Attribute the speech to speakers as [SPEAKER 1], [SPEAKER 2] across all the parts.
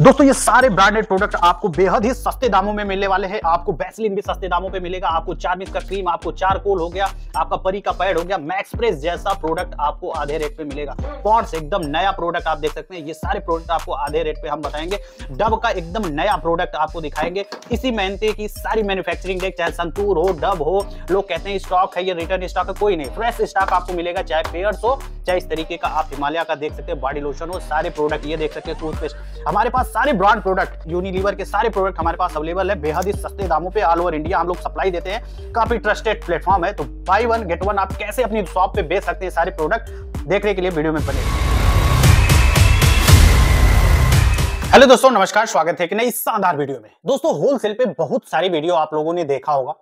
[SPEAKER 1] दोस्तों ये सारे ब्रांडेड प्रोडक्ट आपको बेहद ही सस्ते दामों में मिलने वाले हैं आपको बैसलिन भी सस्ते दामों पे मिलेगा आपको चार मिस का क्रीम आपको चार कोल हो गया आपका परी का पैड हो गया मैक्सप्रेस जैसा प्रोडक्ट आपको आधे रेट पे मिलेगा पॉन्ड्स एकदम नया प्रोडक्ट आप देख सकते हैं ये सारे प्रोडक्ट आपको आधे रेट पे हम बताएंगे डब का एकदम नया प्रोडक्ट आपको दिखाएंगे इसी मेहनत की सारी मैन्युफैक्चरिंग डेट चाहे संतूर हो डब हो लोग कहते हैं स्टॉक है ये रिटर्न स्टॉक है कोई नहीं फ्रेश स्टॉक आपको मिलेगा चाहे पेयर्स हो चाहे इस तरीके का आप हिमालय का देख सकते हैं बॉडी लोशन हो सारे प्रोडक्ट ये देख सकते हैं टूथपेस्ट हमारे पास सारे ब्रांड प्रोडक्ट यूनिलीवर के सारे प्रोडक्ट हमारे पास अवेलेबल है बेहद ही सस्ते दामों पे ऑल ओवर इंडिया हम लोग सप्लाई देते हैं काफी ट्रस्टेड प्लेटफॉर्म है तो बाई वन गेट वन आप कैसे अपनी शॉप पे बेच सकते हैं सारे प्रोडक्ट देखने के लिए वीडियो में बने हेलो दोस्तों नमस्कार स्वागत है कि नई शानदार वीडियो में दोस्तों होलसेल पे बहुत सारी वीडियो आप लोगों ने देखा होगा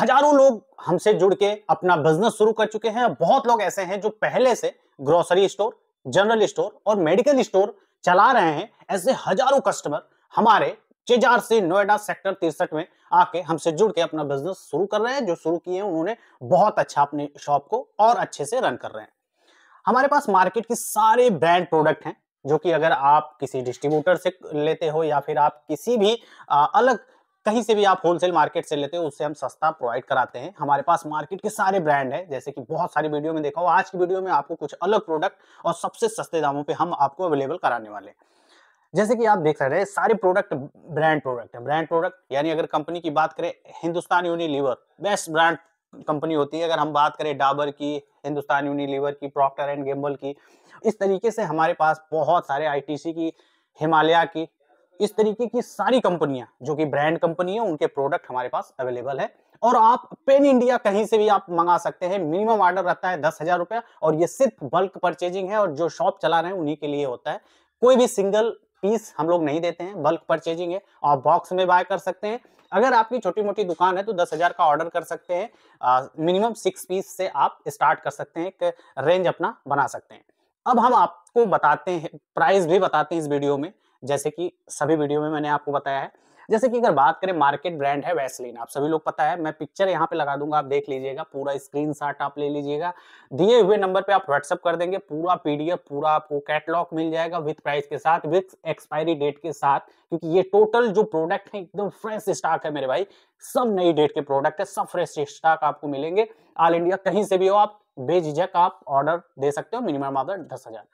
[SPEAKER 1] हजारों लोग हमसे जुड़ के अपना बिजनेस शुरू कर चुके हैं बहुत लोग ऐसे हैं जो पहले से ग्रोसरी स्टोर जनरल स्टोर और मेडिकल स्टोर चला रहे हैं ऐसे हजारों कस्टमर हमारे चेजार से नोएडा सेक्टर तिरसठ में आके हमसे जुड़ के अपना बिजनेस शुरू कर रहे हैं जो शुरू किए हैं उन्होंने बहुत अच्छा अपने शॉप को और अच्छे से रन कर रहे हैं हमारे पास मार्केट के सारे ब्रांड प्रोडक्ट हैं जो कि अगर आप किसी डिस्ट्रीब्यूटर से लेते हो या फिर आप किसी भी आ, अलग कहीं से भी आप होलसेल मार्केट से लेते हो उससे हम सस्ता प्रोवाइड कराते हैं हमारे पास मार्केट के सारे ब्रांड है जैसे कि बहुत सारी वीडियो में देखा हो आज की वीडियो में आपको कुछ अलग प्रोडक्ट और सबसे सस्ते दामों पे हम आपको अवेलेबल कराने वाले हैं जैसे कि आप देख रहे हैं सारे प्रोडक्ट ब्रांड प्रोडक्ट है ब्रांड प्रोडक्ट यानी अगर कंपनी की बात करें Hindustan Unilever best brand company होती है अगर हम बात करें डाबर की हिंदुस्तान यूनिलीवर की प्रॉक्टर एंड गेम्बल की इस तरीके से हमारे पास बहुत सारे आईटीसी की हिमालय की इस तरीके की सारी कंपनियां जो कि ब्रांड कंपनी है उनके प्रोडक्ट हमारे पास अवेलेबल है और आप पेन इंडिया कहीं से भी आप मंगा सकते हैं मिनिमम ऑर्डर रहता है दस हजार रुपया और ये सिर्फ बल्क परचेजिंग है और जो शॉप चला रहे हैं उन्हीं के लिए होता है कोई भी सिंगल पीस हम लोग नहीं देते हैं बल्क परचेजिंग है आप बॉक्स में बाय कर सकते हैं अगर आपकी छोटी मोटी दुकान है तो दस हजार का ऑर्डर कर सकते हैं मिनिमम सिक्स पीस से आप स्टार्ट कर सकते हैं एक रेंज अपना बना सकते हैं अब हम आपको बताते हैं प्राइस भी बताते हैं इस वीडियो में जैसे कि सभी वीडियो में मैंने आपको बताया है जैसे कि अगर बात करें मार्केट ब्रांड है वैसलीन आप सभी लोग पता है मैं पिक्चर यहाँ पे लगा दूंगा आप देख लीजिएगा पूरा स्क्रीन शॉट आप ले लीजिएगा दिए हुए नंबर पे आप व्हाट्सअप कर देंगे पूरा पीडीएफ पूरा आपको कैटलॉग मिल जाएगा विथ प्राइस के साथ विथ एक्सपायरी डेट के साथ क्योंकि ये टोटल जो प्रोडक्ट है एकदम फ्रेश स्टॉक है मेरे भाई सब नई डेट के प्रोडक्ट है सब फ्रेश स्टॉक आपको मिलेंगे ऑल इंडिया कहीं से भी हो आप बेझिझक आप ऑर्डर दे सकते हो मिनिमम ऑर्डर दस हजार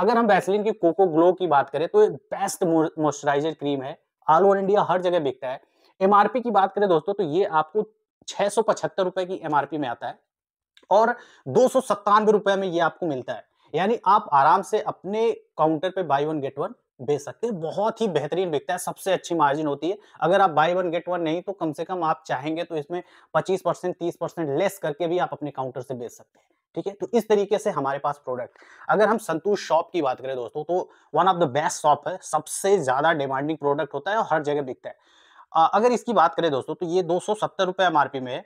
[SPEAKER 1] अगर हम वैसलिन की कोको ग्लो की बात करें तो बेस्ट मॉइस्चराइजर क्रीम है ऑल ओवर इंडिया हर जगह बिकता है एमआरपी की बात करें दोस्तों तो ये आपको छह सौ पचहत्तर रुपए की एमआरपी में आता है और दो सौ सत्तानवे रुपए में ये आपको मिलता है यानी आप आराम से अपने काउंटर पे बाय वन गेट वन बेच सकते हैं बहुत ही बेहतरीन बिकता है सबसे अच्छी मार्जिन होती है अगर आप बाई वन गेट वन नहीं तो कम से कम आप चाहेंगे तो इसमें 25 परसेंट तीस परसेंट लेस करके भी आप अपने काउंटर से बेच सकते हैं ठीक है तो इस तरीके से हमारे पास प्रोडक्ट अगर हम संतोष शॉप की बात करें दोस्तों तो one of the best shop है सबसे ज्यादा डिमांडिंग प्रोडक्ट होता है और हर जगह बिकता है अगर इसकी बात करें दोस्तों तो ये दो सौ सत्तर में है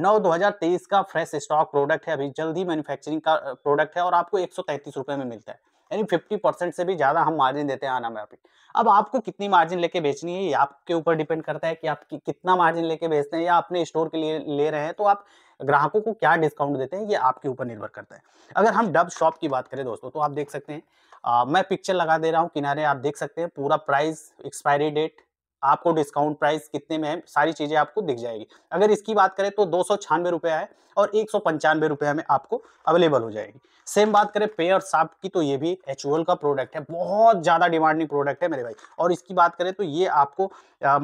[SPEAKER 1] नौ 2023 का फ्रेश स्टॉक प्रोडक्ट है अभी जल्दी मैन्युफैक्चरिंग का प्रोडक्ट है और आपको एक सौ में मिलता है यानी फिफ्टी परसेंट से भी ज़्यादा हम मार्जिन देते हैं आना प्रॉफिट अब आपको कितनी मार्जिन लेके बेचनी है ये आपके ऊपर डिपेंड करता है कि आप कि, कितना मार्जिन लेके बेचते हैं या अपने स्टोर के लिए ले रहे हैं तो आप ग्राहकों को क्या डिस्काउंट देते हैं ये आपके ऊपर निर्भर करता है अगर हम डब शॉप की बात करें दोस्तों तो आप देख सकते हैं आ, मैं पिक्चर लगा दे रहा हूँ किनारे आप देख सकते हैं पूरा प्राइस एक्सपायरी डेट आपको डिस्काउंट प्राइस कितने में है सारी चीज़ें आपको दिख जाएगी अगर इसकी बात करें तो दो सौ रुपया है और एक सौ पंचानवे रुपया में आपको अवेलेबल हो जाएगी सेम बात करें पेयर साप की तो ये भी एच का प्रोडक्ट है बहुत ज़्यादा डिमांडिंग प्रोडक्ट है मेरे भाई और इसकी बात करें तो ये आपको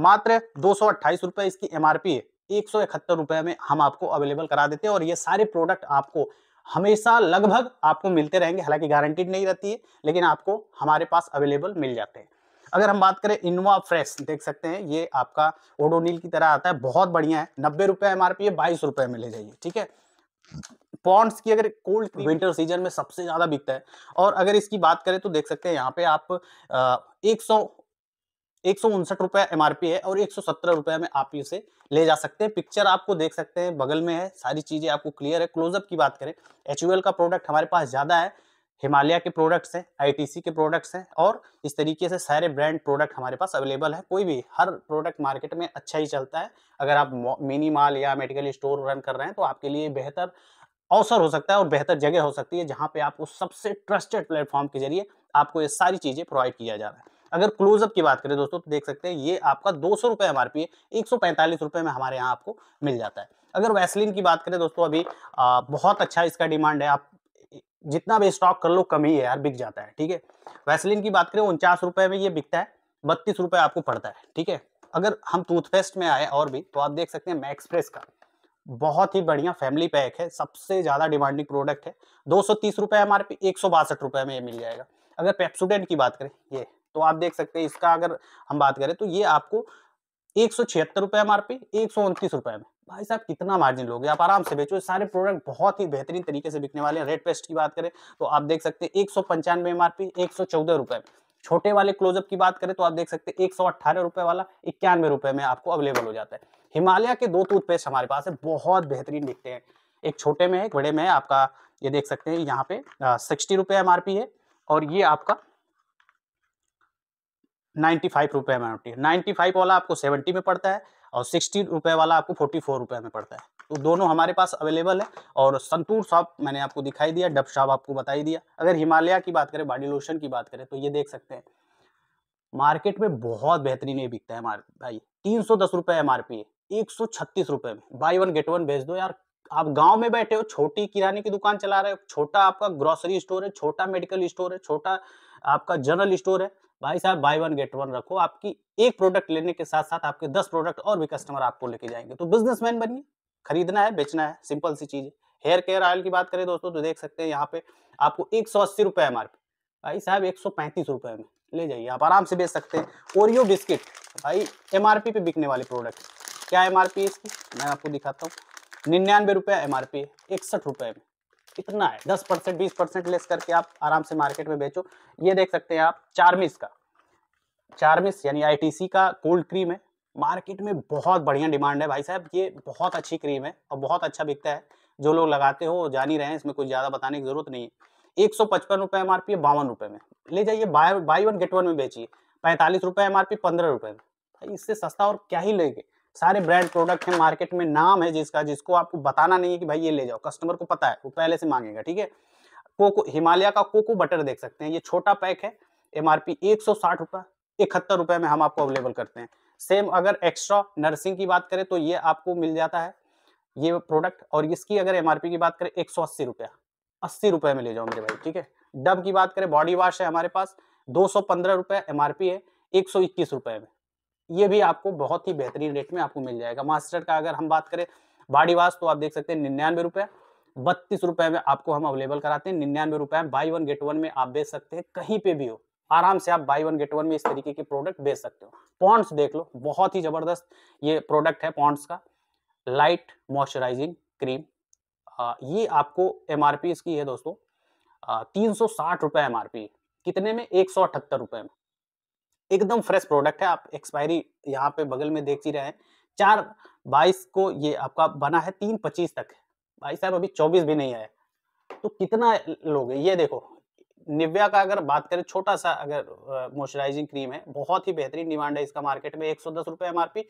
[SPEAKER 1] मात्र दो रुपए इसकी एम है एक सौ रुपए में हम आपको अवेलेबल करा देते हैं और ये सारे प्रोडक्ट आपको हमेशा लगभग आपको मिलते रहेंगे हालांकि गारंटीड नहीं रहती है लेकिन आपको हमारे पास अवेलेबल मिल जाते हैं अगर हम बात करें इनवा फ्रेश देख सकते हैं ये आपका ओडोनिल की तरह आता है बहुत बढ़िया है नब्बे रुपए एम आर पी है बाईस रुपए में ले जाइए ठीक है पॉन्ड्स की अगर कोल्ड विंटर सीजन में सबसे ज़्यादा बिकता है और अगर इसकी बात करें तो देख सकते हैं यहाँ पे आप एक सौ एक सौ उनसठ रुपया एम है और एक सौ सत्रह रुपये में आप इसे ले जा सकते हैं पिक्चर आपको देख सकते हैं बगल में है सारी चीज़ें आपको क्लियर है क्लोजअप की बात करें एच का प्रोडक्ट हमारे पास ज़्यादा है हिमालय के प्रोडक्ट्स हैं आईटीसी के प्रोडक्ट्स हैं और इस तरीके से सारे ब्रांड प्रोडक्ट हमारे पास अवेलेबल है कोई भी हर प्रोडक्ट मार्केट में अच्छा ही चलता है अगर आप मिनी माल या मेडिकल स्टोर रन कर रहे हैं तो आपके लिए बेहतर अवसर हो सकता है और बेहतर जगह हो सकती है जहाँ पे आपको सबसे ट्रस्टेड प्लेटफॉर्म के जरिए आपको ये सारी चीज़ें प्रोवाइड किया जा रहा है अगर क्लोजअप की बात करें दोस्तों तो देख सकते हैं ये आपका दो सौ रुपये एम आर पी है एक सौ पैंतालीस रुपये में हमारे यहाँ आपको मिल जाता है अगर वैसलिन की बात करें दोस्तों अभी आ, बहुत अच्छा इसका डिमांड है आप जितना भी स्टॉक कर लो कम ही है यार बिक जाता है ठीक है वैसलिन की बात करें उनचास रुपए में ये बिकता है बत्तीस रुपए आपको पड़ता है ठीक है अगर हम टूथपेस्ट में आए और भी तो आप देख सकते हैं मैक्सप्रेस का बहुत ही बढ़िया फैमिली पैक है सबसे ज़्यादा डिमांडिंग प्रोडक्ट है दो सौ तीस रुपये हमारे पे एक सौ बासठ रुपये में ये मिल जाएगा अगर पेप्सुडेंट की बात करें ये तो आप देख सकते हैं इसका अगर हम बात करें तो ये आपको एक सौ छिहत्तर रुपये एम आर पी एक सौ उनतीस रुपये में भाई साहब कितना मार्जिन लोगे आप आराम से बेचो सारे प्रोडक्ट बहुत ही बेहतरीन तरीके से बिकने वाले हैं रेड पेस्ट की बात करें तो आप देख सकते हैं एक सौ पंचानवे एम आर पी एक सौ चौदह रुपए छोटे वाले क्लोजअप की बात करें तो आप देख सकते हैं एक सौ अट्ठारह रुपए वाला इक्यानवे रुपए में आपको अवेलेबल हो जाता है हिमालय के दो टूथपेस्ट हमारे पास है बहुत बेहतरीन बिकते हैं एक छोटे में एक बड़े में आपका ये देख सकते हैं यहाँ पे सिक्सटी रुपये एम है और ये आपका नाइन्टी फाइव रुपये एम आर पी है फाइव वाला आपको सेवेंटी में पड़ता है और सिक्सटी रुपये वाला आपको फोर्टी फोर रुपये में पड़ता है तो दोनों हमारे पास अवेलेबल है और संतूर शॉप मैंने आपको दिखाई दिया डब शॉप आपको बताई दिया अगर हिमालय की बात करें बॉडी लोशन की बात करें तो ये देख सकते हैं मार्केट में बहुत बेहतरीन ये बिकता है हमारे भाई तीन सौ दस रुपये एम आर पी है एक सौ छत्तीस रुपए में बाई वन गेट वन भेज दो यार आप गांव में बैठे हो छोटी किराने की दुकान चला रहे हो छोटा आपका ग्रोसरी स्टोर है छोटा मेडिकल स्टोर है छोटा आपका जनरल स्टोर है भाई साहब बाय वन गेट वन रखो आपकी एक प्रोडक्ट लेने के साथ साथ आपके दस प्रोडक्ट और भी कस्टमर आपको लेके जाएंगे तो बिजनेसमैन बनिए खरीदना है बेचना है सिंपल सी चीज हेयर केयर ऑयल की बात करें दोस्तों तो देख सकते हैं यहाँ पे आपको एक सौ अस्सी रुपये एम भाई साहब एक सौ पैंतीस रुपये में ले जाइए आप आराम से बेच सकते हैं ओरियो बिस्किट भाई एम पे बिकने वाले प्रोडक्ट क्या एम है इसकी मैं आपको दिखाता हूँ निन्यानवे रुपये एम आर पी इकसठ रुपये में इतना है दस परसेंट बीस परसेंट लेस करके आप आराम से मार्केट में बेचो ये देख सकते हैं आप चार्मिस का चार्मिस यानी आईटीसी का कोल्ड क्रीम है मार्केट में बहुत बढ़िया डिमांड है भाई साहब ये बहुत अच्छी क्रीम है और बहुत अच्छा बिकता है जो लोग लगाते हो जान ही रहे हैं इसमें कुछ ज़्यादा बताने की जरूरत नहीं है एक सौ पचपन रुपये एम आर पी बावन रुपए में ले जाइए buy buy one get one में बेचिए पैंतालीस रुपये एम आर पी पंद्रह रुपये में भाई इससे सस्ता और क्या ही लेंगे सारे ब्रांड प्रोडक्ट हैं मार्केट में नाम है जिसका जिसको आपको बताना नहीं है कि भाई ये ले जाओ कस्टमर को पता है वो पहले से मांगेगा ठीक है कोको हिमालय का कोको बटर देख सकते हैं ये छोटा पैक है एम आर पी एक सौ साठ रुपये इकहत्तर रुपये में हम आपको अवेलेबल करते हैं सेम अगर एक्स्ट्रा नर्सिंग की बात करें तो ये आपको मिल जाता है ये प्रोडक्ट और इसकी अगर एम की बात करें एक सौ अस्सी रुपया अस्सी रुपये में ले जाओ मेरे भाई ठीक है डब की बात करें बॉडी वॉश है हमारे पास दो सौ पंद्रह रुपये एम है एक सौ इक्कीस रुपये में ये भी आपको बहुत ही बेहतरीन रेट में आपको मिल जाएगा मास्टर का अगर हम बात करें बाडीवास तो आप देख सकते हैं निन्यानवे रुपए बत्तीस रुपए में आपको हम अवेलेबल कराते हैं निन्यानवे रुपए बाई वन गेट वन में आप बेच सकते हैं कहीं पे भी हो आराम से आप बाई वन गेट वन में इस तरीके के प्रोडक्ट बेच सकते हो पॉन्ड्स देख लो बहुत ही जबरदस्त ये प्रोडक्ट है पॉन्ड्स का लाइट मॉइस्चराइजिंग क्रीम आ, ये आपको एम इसकी है दोस्तों तीन सौ साठ रुपए एम कितने में एक सौ अठहत्तर रुपए में एकदम फ्रेश प्रोडक्ट है आप एक्सपायरी यहाँ पे बगल में देख ही रहे हैं चार बाईस को ये आपका बना है तीन पच्चीस तक भाई साहब अभी चौबीस भी नहीं आया तो कितना लोग ये देखो निव्या का अगर बात करें छोटा सा अगर मॉइस्चराइजिंग क्रीम है बहुत ही बेहतरीन डिमांड है इसका मार्केट में एक सौ दस रुपये एम आर पी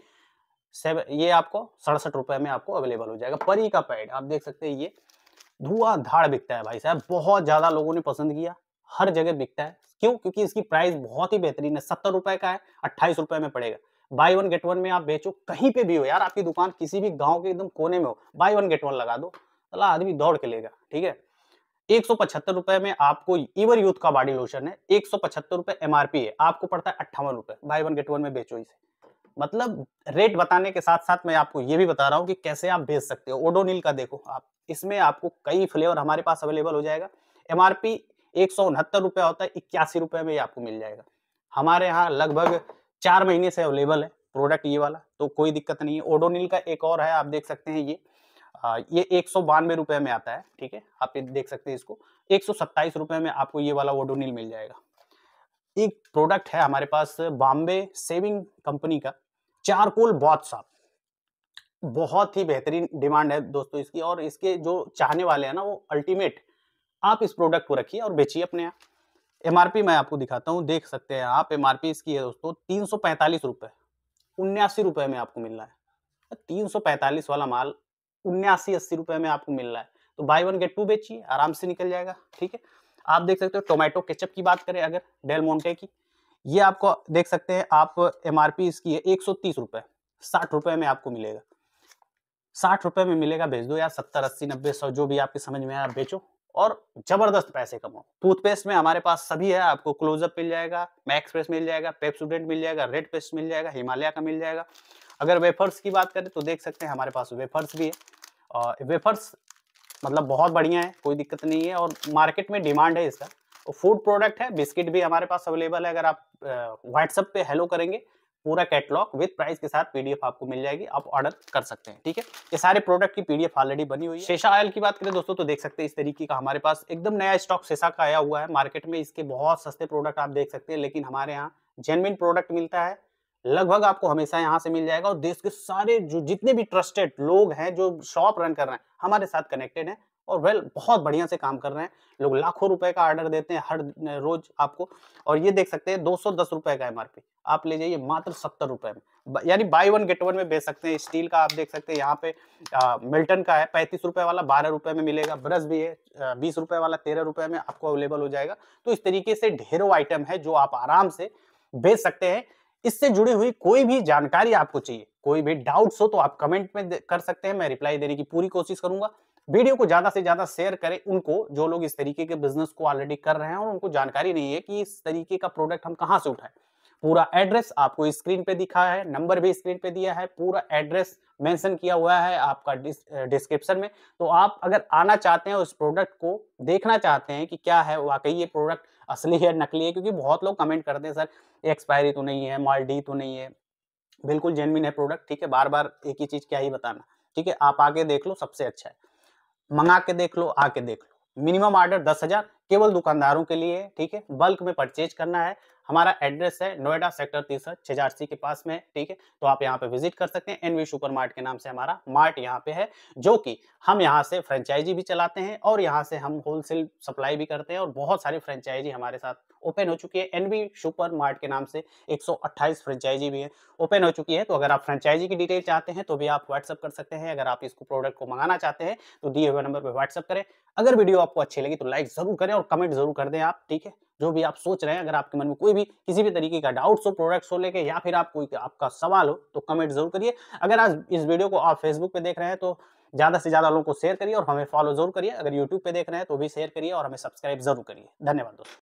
[SPEAKER 1] ये आपको सड़सठ रुपये में आपको अवेलेबल हो जाएगा परी का पैड आप देख सकते हैं ये धुआं धाड़ बिकता है भाई साहब बहुत ज़्यादा लोगों ने पसंद किया हर जगह बिकता है क्यों क्योंकि इसकी प्राइस बहुत ही बेहतरीन है सत्तर रुपए का है अट्ठाईस रुपए में पड़ेगा बाय वन गेट वन में आप बेचो कहीं पे भी हो यार आपकी दुकान किसी भी गांव के एकदम कोने में हो बाय वन गेट वन लगा दो अला आदमी दौड़ के लेगा ठीक है एक सौ पचहत्तर रुपए में आपको इवर यूथ का बॉडी लोशन है एक सौ पचहत्तर रुपए एमआरपी है आपको पड़ता है अट्ठावन रुपए बाय वन गेट वन में बेचो इसे मतलब रेट बताने के साथ साथ मैं आपको ये भी बता रहा हूँ कि कैसे आप बेच सकते हो ओडोनिल का देखो आप इसमें आपको कई फ्लेवर हमारे पास अवेलेबल हो जाएगा एमआरपी एक सौ उनहत्तर रुपया होता है इक्यासी रुपये में ये आपको मिल जाएगा हमारे यहाँ लगभग चार महीने से अवेलेबल है प्रोडक्ट ये वाला तो कोई दिक्कत नहीं है ओडोनिल का एक और है आप देख सकते हैं ये आ, ये एक सौ बानवे रुपये में आता है ठीक है आप ये देख सकते हैं इसको एक सौ सत्ताईस रुपये में आपको ये वाला ओडोनिल मिल जाएगा एक प्रोडक्ट है हमारे पास बॉम्बे सेविंग कंपनी का चारकोल बहुत साफ बहुत ही बेहतरीन डिमांड है दोस्तों इसकी और इसके जो चाहने वाले हैं ना वो अल्टीमेट आप इस प्रोडक्ट को रखिए और बेचिए अपने यहाँ एम मैं आपको दिखाता हूँ देख सकते हैं आप एम इसकी है दोस्तों तीन सौ पैंतालीस रुपये उन्यासी रुपये में आपको मिल रहा है तीन सौ पैंतालीस वाला माल उन्यासी अस्सी रुपये में आपको मिल रहा है तो बाई वन गेट टू बेचिए आराम से निकल जाएगा ठीक है आप देख सकते हो टोमेटो केचप की बात करें अगर डेल मोन्टे की ये आपको देख सकते हैं आप एम इसकी है एक सौ तीस रुपये साठ में आपको मिलेगा साठ रुपये में मिलेगा भेज दो या सत्तर अस्सी नब्बे सौ जो भी आपके समझ में आया आप बेचो और जबरदस्त पैसे कमाओ टूथपेस्ट में हमारे पास सभी है आपको क्लोजअप मिल जाएगा मैक्स मिल जाएगा पेप्सुडेंट मिल जाएगा रेड पेस्ट मिल जाएगा हिमालय का मिल जाएगा अगर वेफर्स की बात करें तो देख सकते हैं हमारे पास वेफर्स भी है और वेफर्स मतलब बहुत बढ़िया है कोई दिक्कत नहीं है और मार्केट में डिमांड है इसका तो फूड प्रोडक्ट है बिस्किट भी हमारे पास अवेलेबल है अगर आप व्हाट्सअप पे हेलो करेंगे पूरा कैटलॉग विद प्राइस के साथ पीडीएफ आपको मिल जाएगी आप ऑर्डर कर सकते हैं ठीक है ये सारे प्रोडक्ट की पीडीएफ ऑलरेडी बनी हुई है शेषा ऑयल की बात करें दोस्तों तो देख सकते हैं इस तरीके का हमारे पास एकदम नया स्टॉक शेषा का आया हुआ है मार्केट में इसके बहुत सस्ते प्रोडक्ट आप देख सकते हैं लेकिन हमारे यहाँ जेनविन प्रोडक्ट मिलता है लगभग आपको हमेशा यहाँ से मिल जाएगा और देश के सारे जो जितने भी ट्रस्टेड लोग हैं जो शॉप रन कर रहे हैं हमारे साथ कनेक्टेड हैं और वेल बहुत बढ़िया से काम कर रहे हैं लोग लाखों रुपए का ऑर्डर देते हैं हर रोज आपको और ये देख सकते हैं दो सौ दस रुपए का एमआरपी आप ले जाइए मात्र सत्तर रुपए में यानी बाई वन गेट वन में बेच सकते हैं स्टील का आप देख सकते हैं यहाँ पे आ, मिल्टन का है पैंतीस रुपए वाला बारह रुपए में मिलेगा ब्रश भी है बीस रुपए वाला तेरह रुपए में आपको अवेलेबल हो जाएगा तो इस तरीके से ढेरों आइटम है जो आप आराम से बेच सकते हैं इससे जुड़ी हुई कोई भी जानकारी आपको चाहिए कोई भी डाउट्स हो तो आप कमेंट में कर सकते हैं मैं रिप्लाई देने की पूरी कोशिश करूंगा वीडियो को ज्यादा से ज्यादा शेयर करें उनको जो लोग इस तरीके के बिजनेस को ऑलरेडी कर रहे हैं और उनको जानकारी नहीं है कि इस तरीके का प्रोडक्ट हम कहाँ से उठाएं पूरा एड्रेस आपको स्क्रीन पे दिखा है नंबर भी स्क्रीन पे दिया है पूरा एड्रेस मेंशन किया हुआ है आपका डिस्क्रिप्शन में तो आप अगर आना चाहते हैं उस प्रोडक्ट को देखना चाहते हैं कि क्या है वाकई ये प्रोडक्ट असली है नकली है क्योंकि बहुत लोग कमेंट करते हैं सर एक्सपायरी तो नहीं है माल तो नहीं है बिल्कुल जेनविन है प्रोडक्ट ठीक है बार बार एक ही चीज़ क्या ही बताना ठीक है आप आगे देख लो सबसे अच्छा है मंगा के देख लो आके देख लो मिनिमम ऑर्डर दस हजार केवल दुकानदारों के लिए ठीक है बल्क में परचेज करना है हमारा एड्रेस है नोएडा सेक्टर तीसरा छेजारसी के पास में ठीक है तो आप यहाँ पे विजिट कर सकते हैं एनवी सुपर मार्ट के नाम से हमारा मार्ट यहाँ पे है जो कि हम यहाँ से फ्रेंचाइजी भी चलाते हैं और यहाँ से हम होलसेल सप्लाई भी करते हैं और बहुत सारी फ्रेंचाइजी हमारे साथ ओपन हो चुकी है एनवी सुपर मार्ट के नाम से एक फ्रेंचाइजी भी है ओपन हो चुकी है तो अगर आप फ्रेंचाइजी की डिटेल चाहते हैं तो भी आप व्हाट्सअप कर सकते हैं अगर आप इसको प्रोडक्ट को मंगाना चाहते हैं तो दिए हुए नंबर पर व्हाट्सअप करें अगर वीडियो आपको अच्छी लगी तो लाइक जरूर करें और कमेंट जरूर कर दें आप ठीक है जो भी आप सोच रहे हैं अगर आपके मन में कोई भी किसी भी तरीके का डाउट्स हो प्रोडक्ट्स हो लेके या फिर आप कोई आपका सवाल हो तो कमेंट जरूर करिए अगर आज इस वीडियो को आप फेसबुक पे देख रहे हैं तो ज्यादा से ज्यादा लोगों को शेयर करिए और हमें फॉलो जरूर करिए अगर यूट्यूब पे देख रहे हैं तो भी शेयर करिए और हमें सब्सक्राइब जरूर करिए धन्यवाद दोस्तों